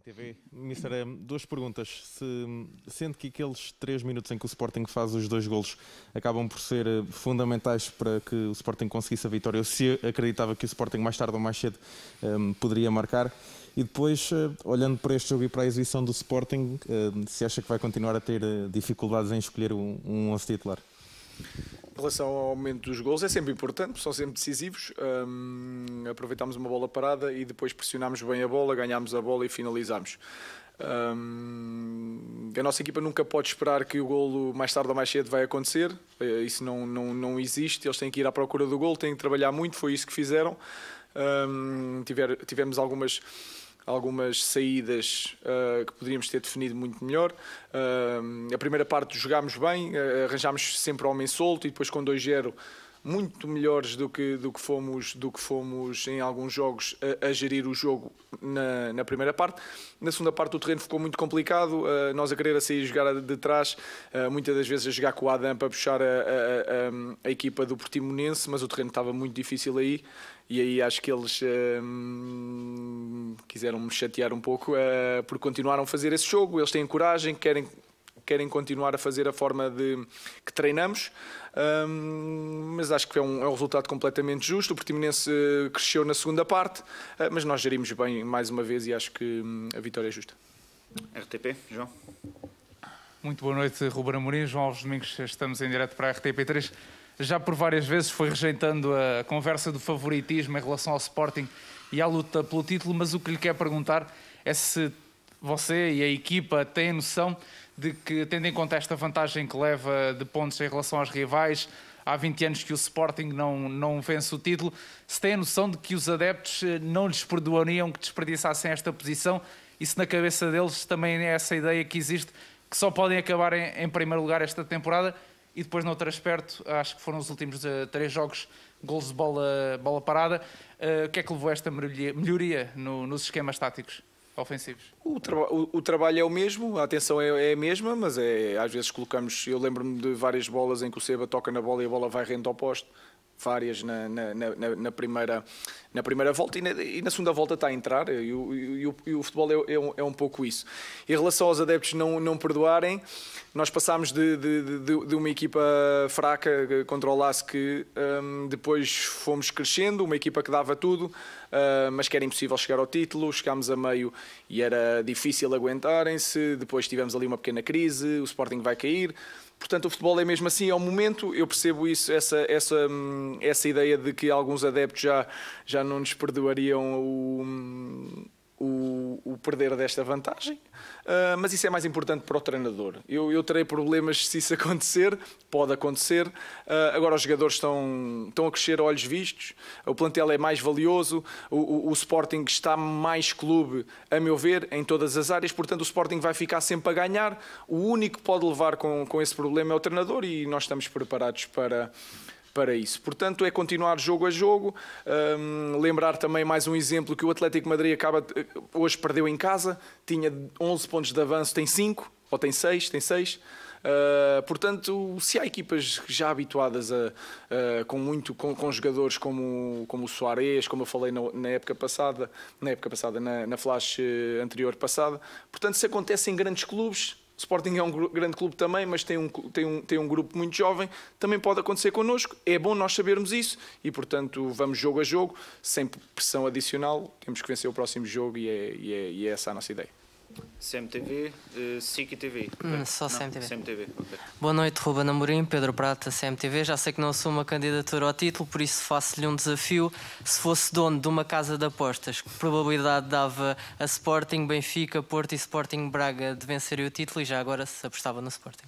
TV. Mister, duas perguntas. Se, que aqueles três minutos em que o Sporting faz os dois golos acabam por ser eh, fundamentais para que o Sporting conseguisse a vitória, ou se acreditava que o Sporting mais tarde ou mais cedo um, ehm, poderia marcar? E depois, eh, olhando para este jogo e para a exibição do Sporting, eh, se acha que vai continuar a ter dificuldades em escolher um, um titular? em relação ao momento dos gols, é sempre importante, são sempre decisivos. Um, aproveitámos uma bola parada e depois pressionámos bem a bola, ganhámos a bola e finalizámos. Um, a nossa equipa nunca pode esperar que o golo mais tarde ou mais cedo vai acontecer, eh, isso não, não, não existe. Eles têm que ir à procura do golo, têm que trabalhar muito, foi isso que fizeram. Um, tiver, tivemos algumas algumas saídas uh, que poderíamos ter definido muito melhor. Uh, a primeira parte jogámos bem, uh, arranjámos sempre homem solto e depois com 2-0 muito melhores do que, do que, fomos, do que fomos em alguns jogos a, a gerir o jogo na, na, primeira parte. Na segunda parte o terreno ficou muito complicado, uh, nós a querer a sair jogar de trás, uh, muitas das vezes a jogar com o Adam para puxar a, a, a, equipa do Portimonense, mas o terreno estava muito difícil aí e aí acho que eles uh, ehm, quiseram me chatear um pouco eh, porque continuaram a fazer esse jogo, eles têm coragem, querem querem continuar a fazer a forma de, que treinamos, um, mas acho que é um, é um, resultado completamente justo. O Portimonense eh, cresceu na segunda parte, eh, mas nós gerimos bem mais uma vez e acho que hum, a vitória é justa. RTP, João. Muito boa noite, Ruben Amorim. João Alves Domingos, estamos em direto para a RTP3. Já por várias vezes foi rejeitando a conversa do favoritismo em relação ao Sporting e à luta pelo título, mas o que lhe quero perguntar é se você e a equipa têm noção de que, tendo em conta esta vantagem que leva de pontos em relação aos rivais, há 20 anos que o Sporting não, não vence o título, se tem a noção de que os adeptos eh, não lhes perdoariam que desperdiçassem esta posição e se na cabeça deles também é essa ideia que existe que só podem acabar em, em primeiro lugar esta temporada e depois no outro aspecto, acho que foram os últimos uh, três jogos, gols de bola, bola parada. Uh, o que é que levou a esta melhoria, melhoria no, nos esquemas táticos? ofensivos? O, traba o, o, trabalho é o mesmo, a atenção é, é a mesma, mas é, às vezes colocamos. Eu lembro-me de várias bolas em que o Seba toca na bola e a bola vai rente ao posto várias na, na, na, na primeira, na primeira volta e na, e segunda volta está a entrar e o, e o, e o futebol é, é, um, é, um, pouco isso. Em relação aos adeptos não, não perdoarem, nós passámos de, de, de, de uma equipa fraca contra o que um, depois fomos crescendo, uma equipa que dava tudo, uh, mas que era impossível chegar ao título, chegámos a meio e era difícil aguentarem-se, depois tivemos ali uma pequena crise, o Sporting vai cair, Portanto, o futebol é mesmo assim ao é momento. Eu percebo isso, essa, essa, hum, essa ideia de que alguns adeptos já, já não nos perdoariam o hum, o, o perder desta vantagem, uh, mas isso é mais importante para o treinador. Eu, eu terei problemas se isso acontecer, pode acontecer. Uh, agora os jogadores estão, estão a crescer a olhos vistos, o plantel é mais valioso, o, o, o Sporting está mais clube, a meu ver, em todas as áreas, portanto o Sporting vai ficar sempre a ganhar. O único que pode levar com, com esse problema é o treinador e nós estamos preparados para para isso. Portanto, é continuar jogo a jogo. Um, lembrar também mais um exemplo que o Atlético Madrid acaba de, eh, hoje perdeu em casa, tinha 11 pontos de avanço, tem 5 ou tem 6, tem 6. Uh, eh, portanto, se há equipas já habituadas a, uh, com muito com, com, jogadores como, como o Soares, como eu falei na, na época passada, na época passada, na, na flash eh, anterior passada, portanto, se acontece em grandes clubes, Sporting é um grande clube também, mas tem um, tem, um, tem um grupo muito jovem, também pode acontecer connosco, é bom nós sabermos isso e, portanto, vamos jogo a jogo, sem pressão adicional, temos que vencer o próximo jogo e é, e é, e é essa a nossa ideia. CMTV, uh, eh, e TV. Hum, só não, CMTV. CMTV okay. Boa noite, Ruba Namorim, Pedro Prata, CMTV. Já sei que não sou uma candidatura ao título, por isso faço-lhe um desafio. Se fosse dono de uma casa de apostas, que probabilidade dava a Sporting, Benfica, Porto e Sporting Braga de vencerem o título e já agora se apostava no Sporting?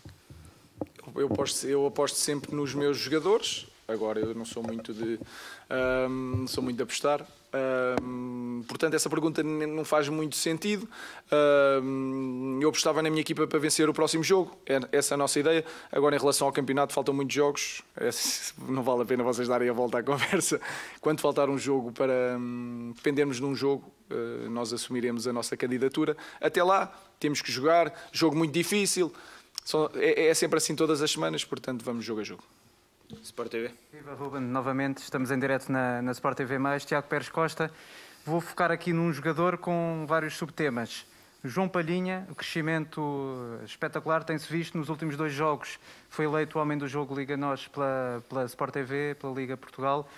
Eu aposto, eu aposto sempre nos meus jogadores. Agora eu não sou muito de. Um, sou muito de apostar portanto, essa pergunta não faz muito sentido. Uh, eu apostava na minha equipa para vencer o próximo jogo, é essa é a nossa ideia. Agora, em relação ao campeonato, faltam muitos jogos, é, não vale a pena vocês darem a volta à conversa. Quando faltar um jogo para um, dependermos de um jogo, uh, nós assumiremos a nossa candidatura. Até lá, temos que jogar, jogo muito difícil. é, é sempre assim todas as semanas, portanto, vamos jogo a jogo. Sport TV. Viva Ruben, novamente estamos em direto na, na Sport TV+, Tiago Pérez Costa. Vou focar aqui num jogador com vários subtemas. João Palhinha, o crescimento espetacular tem-se visto nos últimos dois jogos. Foi eleito homem do jogo Liga Nós pela, pela Sport TV, pela Liga Portugal.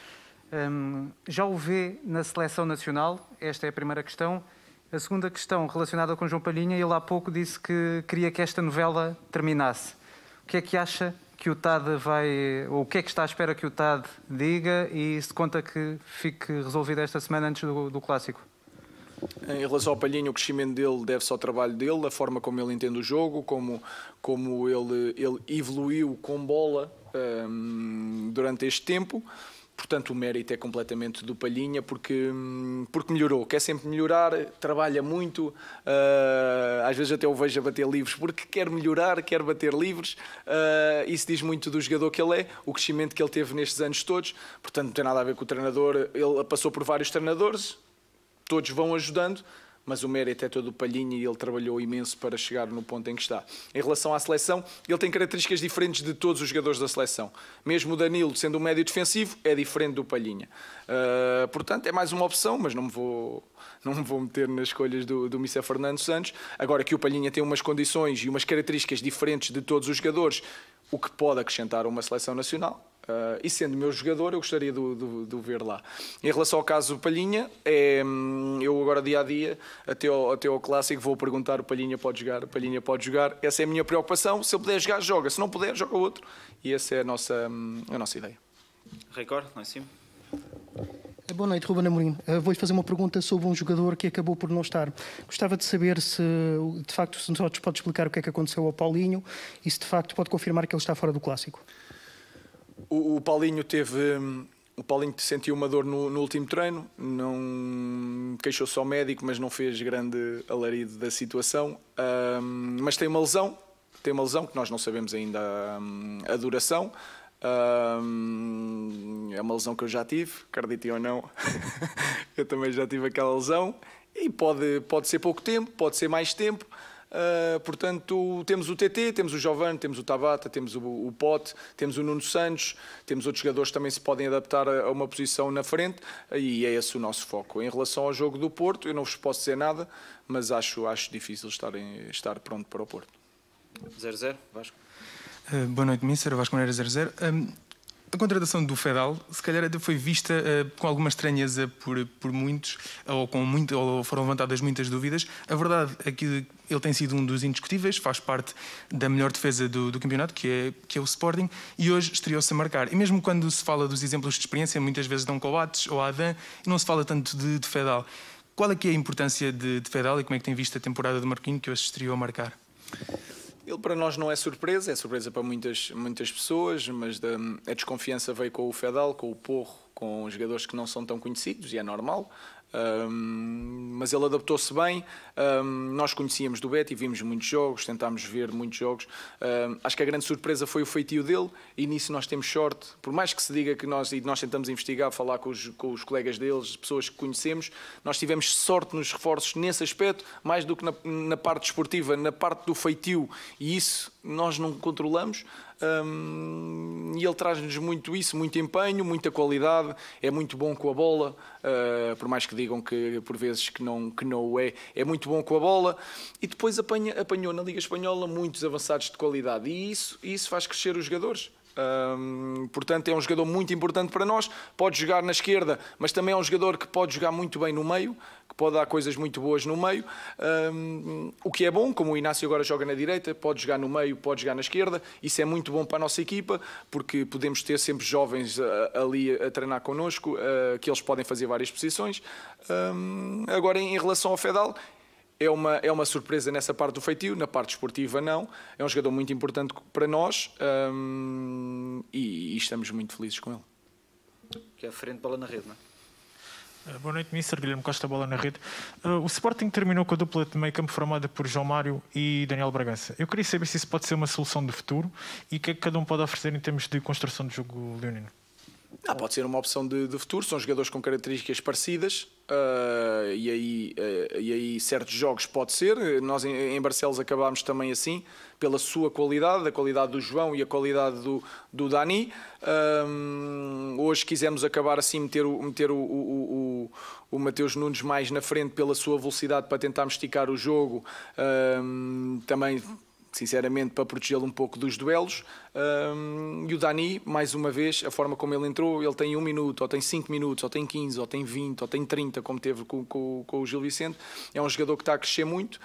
Um, já o vê na seleção nacional? Esta é a primeira questão. A segunda questão, relacionada com João Palhinha, ele há pouco disse que queria que esta novela terminasse. O que é que acha que o TAD vai. o que é que está à espera que o TAD diga e se conta que fique resolvido esta semana antes do, do clássico? Em relação ao palhinho, o crescimento dele deve-se ao trabalho dele, a forma como ele entende o jogo, como, como ele, ele evoluiu com bola um, ehm, durante este tempo. Portanto, o mérito é completamente do Palhinha, porque, hum, porque melhorou, quer sempre melhorar, trabalha muito, uh, às vezes até o vejo a bater livros, porque quer melhorar, quer bater livros. Uh, isso diz muito do jogador que ele é, o crescimento que ele teve nestes anos todos. Portanto, não tem nada a ver com o treinador, ele passou por vários treinadores, todos vão ajudando, mas o mérito é todo o Palhinha e ele trabalhou imenso para chegar no ponto em que está. Em relação à seleção, ele tem características diferentes de todos os jogadores da seleção. Mesmo o Danilo, sendo um médio defensivo, é diferente do Palhinha. Uh, portanto, é mais uma opção, mas não me vou, não me vou meter nas escolhas do, do Missa Fernando Santos. Agora que o Palhinha tem umas condições e umas características diferentes de todos os jogadores, o que pode acrescentar a uma seleção nacional, Uh, e sendo meu jogador, eu gostaria de, o ver lá. Em relação ao caso Palhinha, é, hum, eu agora dia a dia, até ao, até ao clássico, vou perguntar: o Palhinha pode jogar? O Palhinha pode jogar? Essa é a minha preocupação. Se ele puder jogar, joga. Se não puder, joga outro. E essa é a nossa, hum, a nossa ideia. Record, lá em cima. Boa noite, Ruben Amorim. Eh, vou-lhe fazer uma pergunta sobre um jogador que acabou por não estar. Gostava de saber se, de facto, se nos pode explicar o que é que aconteceu ao Paulinho e se, de facto, pode confirmar que ele está fora do Clássico. O, o Paulinho teve. Hum, o Paulinho sentiu uma dor no, no último treino, não queixou-se ao médico, mas não fez grande alarido da situação. Um, mas tem uma lesão, tem uma lesão que nós não sabemos ainda a, hum, a duração. Um, é uma lesão que eu já tive, acreditem ou não, eu também já tive aquela lesão. E pode, pode ser pouco tempo, pode ser mais tempo. Uh, portanto, temos o TT, temos o Giovanni, temos o Tabata, temos o, o Pote, temos o Nuno Santos, temos outros jogadores que também se podem adaptar a, a uma posição na frente ah, e é esse o nosso foco. Em relação ao jogo do Porto, eu não vos posso dizer nada, mas acho, acho difícil estar, em, estar pronto para o Porto. 0-0, Vasco. Uh, boa noite, ministro Vasco Moreira 0-0. A contratação do Fedal, se calhar, foi vista uh, com alguma estranheza por, por muitos, ou, com muito, ou foram levantadas muitas dúvidas. A verdade é que ele tem sido um dos indiscutíveis, faz parte da melhor defesa do, do campeonato, que é, que é o Sporting, e hoje estreou-se a marcar. E mesmo quando se fala dos exemplos de experiência, muitas vezes dão Coates ou Adam, e não se fala tanto de, de Fedal. Qual é que é a importância de, de Fedal e como é que tem visto a temporada do Marquinhos que hoje estreou a marcar? para nós não é surpresa, é surpresa para muitas, muitas pessoas, mas da, a desconfiança veio com o Fedal, com o Porro, com jogadores que não são tão conhecidos, e é normal. Um, mas ele adaptou-se bem. Um, nós conhecíamos do Beto e vimos muitos jogos, tentámos ver muitos jogos. Um, acho que a grande surpresa foi o feitio dele e nisso nós temos sorte. Por mais que se diga que nós, e nós tentamos investigar, falar com os, com os colegas deles, pessoas que conhecemos, nós tivemos sorte nos reforços nesse aspecto, mais do que na, na parte desportiva, na parte do feitio, e isso nós não controlamos um, e ele traz-nos muito isso, muito empenho, muita qualidade, é muito bom com a bola, uh, por mais que digam que por vezes que não, que não o é, é muito bom com a bola, e depois apanha, apanhou na Liga Espanhola muitos avançados de qualidade, e isso, isso faz crescer os jogadores portanto, é um jogador muito importante para nós. Pode jogar na esquerda, mas também é um jogador que pode jogar muito bem no meio, que pode dar coisas muito boas no meio. o que é bom, como o Inácio agora joga na direita, pode jogar no meio, pode jogar na esquerda. Isso é muito bom para a nossa equipa, porque podemos ter sempre jovens ah, ali a treinar connosco, ah, que eles podem fazer várias posições. agora, em relação ao Fedal, é uma, é uma surpresa nessa parte do feitio, na parte esportiva não. É um jogador muito importante para nós hum, e, e, estamos muito felizes com ele. Que é a frente bola na rede, não é? Eh, boa noite, ministro Guilherme Costa, bola na rede. Uh, o Sporting terminou com a dupla de meio campo formada por João Mário e Daniel Bragança. Eu queria saber se isso pode ser uma solução de futuro e o que é que cada um pode oferecer em termos de construção de jogo leonino. Ah, pode ser uma opção de, de futuro, são jogadores com características parecidas, ah, e, aí, uh, e aí certos jogos pode ser. Nós em, em Barcelos acabámos também assim, pela sua qualidade, a qualidade do João e a qualidade do, do Dani. Um, ah, hoje quisemos acabar assim, meter, o, meter o, o, o, o Mateus Nunes mais na frente pela sua velocidade para tentarmos esticar o jogo. Um, também sinceramente, para protegê-lo um pouco dos duelos. Um, e o Dani, mais uma vez, a forma como ele entrou, ele tem um minuto, ou tem cinco minutos, ou tem 15, ou tem 20, ou tem 30, como teve com, com, com o Gil Vicente. É um jogador que está a crescer muito.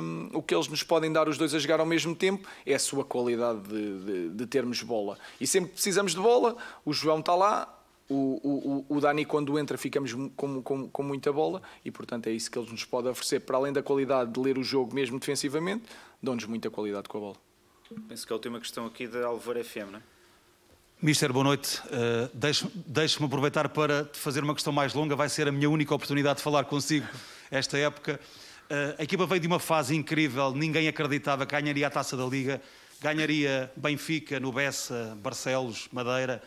Um, o que eles nos podem dar, os dois a jogar ao mesmo tempo, é a sua qualidade de, de, de termos bola. E sempre que precisamos de bola, o João está lá, o, o, o Dani quando entra ficamos com, com, com muita bola e portanto é isso que ele nos pode oferecer para além da qualidade de ler o jogo mesmo defensivamente dão-nos muita qualidade com a bola Penso que é a última questão aqui da Alvar FM não é? Mister, boa noite. Uh, Deixe-me aproveitar para te fazer uma questão mais longa. Vai ser a minha única oportunidade de falar consigo esta época. Uh, a equipa veio de uma fase incrível. Ninguém acreditava que ganharia a Taça da Liga. Ganharia Benfica, Nubessa, Barcelos, Madeira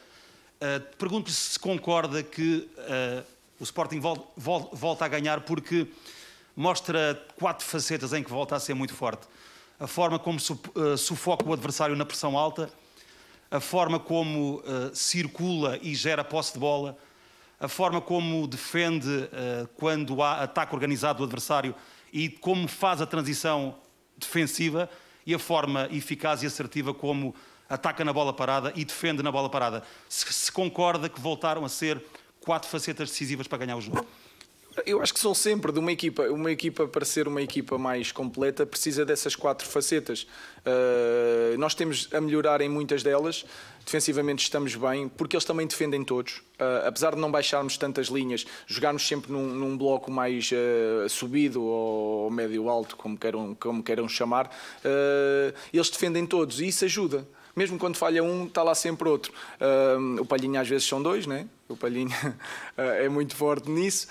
Uh, eh, Pergunto-lhe se concorda que uh, o Sporting vol vol volta a ganhar porque mostra quatro facetas em que volta a ser muito forte. A forma como uh, sufoca o adversário na pressão alta, a forma como uh, circula e gera posse de bola, a forma como defende uh, quando há ataque organizado do adversário e como faz a transição defensiva e a forma eficaz e assertiva como ataca na bola parada e defende na bola parada. Se, se concorda que voltaram a ser quatro facetas decisivas para ganhar o jogo? Eu acho que são sempre de uma equipa. Uma equipa, para ser uma equipa mais completa, precisa dessas quatro facetas. Uh, nós temos a melhorar em muitas delas. Defensivamente estamos bem, porque eles também defendem todos. Uh, apesar de não baixarmos tantas linhas, jogarmos sempre num, num bloco mais uh, subido ou, médio-alto, como queiram, como queiram chamar, eles defendem todos e isso ajuda mesmo quando falha um, está lá sempre outro. Uh, o Palhinha às vezes são dois, né? o Palhinha eh, é muito forte nisso.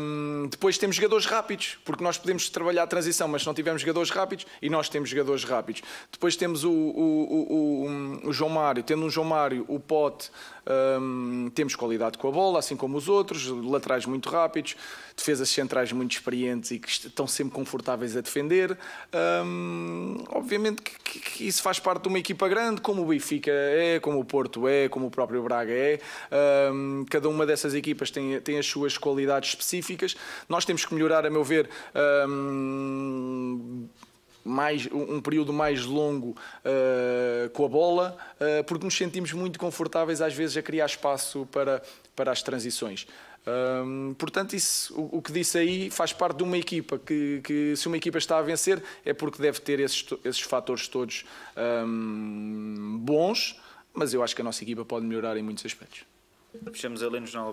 Um, depois temos jogadores rápidos, porque nós podemos trabalhar a transição, mas se não tivermos jogadores rápidos, e nós temos jogadores rápidos. Depois temos o, o, o, o João Mário, tendo um João Mário, o Pote, um, temos qualidade com a bola, assim como os outros, laterais muito rápidos, defesas centrais muito experientes e que estão sempre confortáveis a defender. obviamente que, que, isso faz parte de uma equipa grande, como o Benfica é, como o Porto é, como o próprio Braga é. Um, cada uma dessas equipas tem, tem as suas qualidades específicas. Nós temos que melhorar, a meu ver, um, mais, um período mais longo uh, com a bola, uh, porque nos sentimos muito confortáveis às vezes a criar espaço para, para as transições. Um, portanto, isso, o, o, que disse aí faz parte de uma equipa que, que, se uma equipa está a vencer, é porque deve ter esses, esses fatores todos um, bons, mas eu acho que a nossa equipa pode melhorar em muitos aspectos. Fechamos ali no Jornal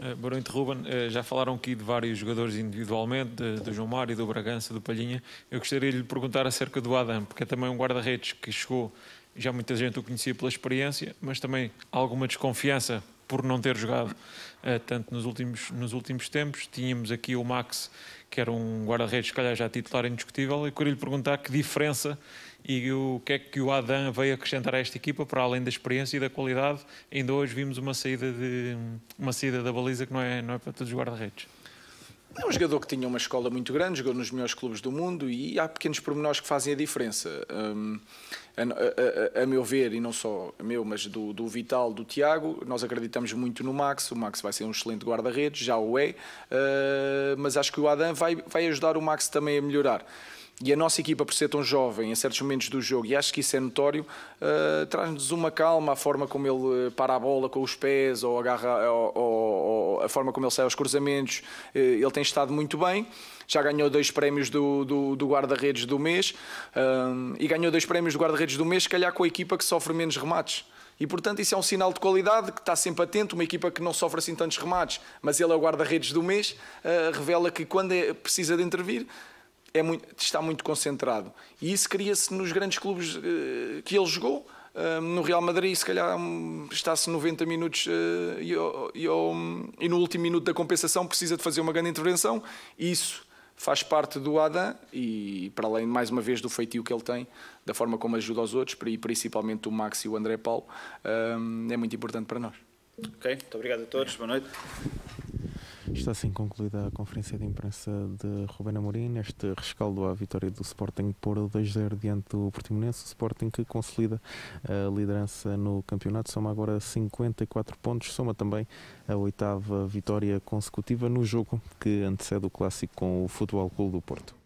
da Bola. Uh, Ruben, uh, já falaram aqui de vários jogadores individualmente, do João Mário, do Bragança, do Palhinha. Eu gostaria de lhe perguntar acerca do Adam, porque é também um guarda-redes que chegou, já muita gente o conhecia pela experiência, mas também alguma desconfiança por não ter jogado uh, tanto nos últimos, nos últimos tempos. Tínhamos aqui o Max, que era um guarda-redes, se calhar já titular indiscutível, e queria lhe perguntar que diferença e o que é que o Adam veio acrescentar a esta equipa para além da experiência e da qualidade? Ainda hoje vimos uma saída, de, uma saída da baliza que não é, não é para todos os guarda-redes. É um jogador que tinha uma escola muito grande, jogou nos melhores clubes do mundo e há pequenos pormenores que fazem a diferença. Um, a, a, a, meu ver, e não só a meu, mas do, do, Vital, do Tiago, nós acreditamos muito no Max. O Max vai ser um excelente guarda-redes, já o é, uh, mas acho que o Adam vai, vai ajudar o Max também a melhorar. E a nossa equipa, por ser tão jovem, em certos momentos do jogo, e acho que isso é notório, uh, traz-nos uma calma, a forma como ele eh, para a bola com os pés, ou agarra, ou, ou, a forma como ele sai aos cruzamentos. Uh, ele tem estado muito bem. Já ganhou dois prémios do, do, do guarda-redes do mês e ganhou dois prémios do guarda-redes do mês, se calhar com a equipa que sofre menos remates. E portanto, isso é um sinal de qualidade que está sempre atento. Uma equipa que não sofre assim tantos remates, mas ele é o guarda-redes do mês, revela que quando é, precisa de intervir, é muito, está muito concentrado. E isso cria-se nos grandes clubes eh, que ele jogou. Eh, no Real Madrid, se calhar, hum, está-se 90 minutos eh, e, oh, e, oh, hum, e no último minuto da compensação precisa de fazer uma grande intervenção. Isso faz parte do Adam e, para além, mais uma vez, do feitio que ele tem, da forma como ajuda os outros, e principalmente o Max e o André Paulo, hum, é muito importante para nós. Ok, muito obrigado a todos, boa noite. Está assim concluída a conferência de imprensa de Rubén Amorim neste rescaldo à vitória do Sporting por 2-0 diante do Portimonense. O Sporting que consolida a liderança no campeonato, soma agora 54 pontos, soma também a oitava vitória consecutiva no jogo que antecede o clássico com o Futebol Clube do Porto.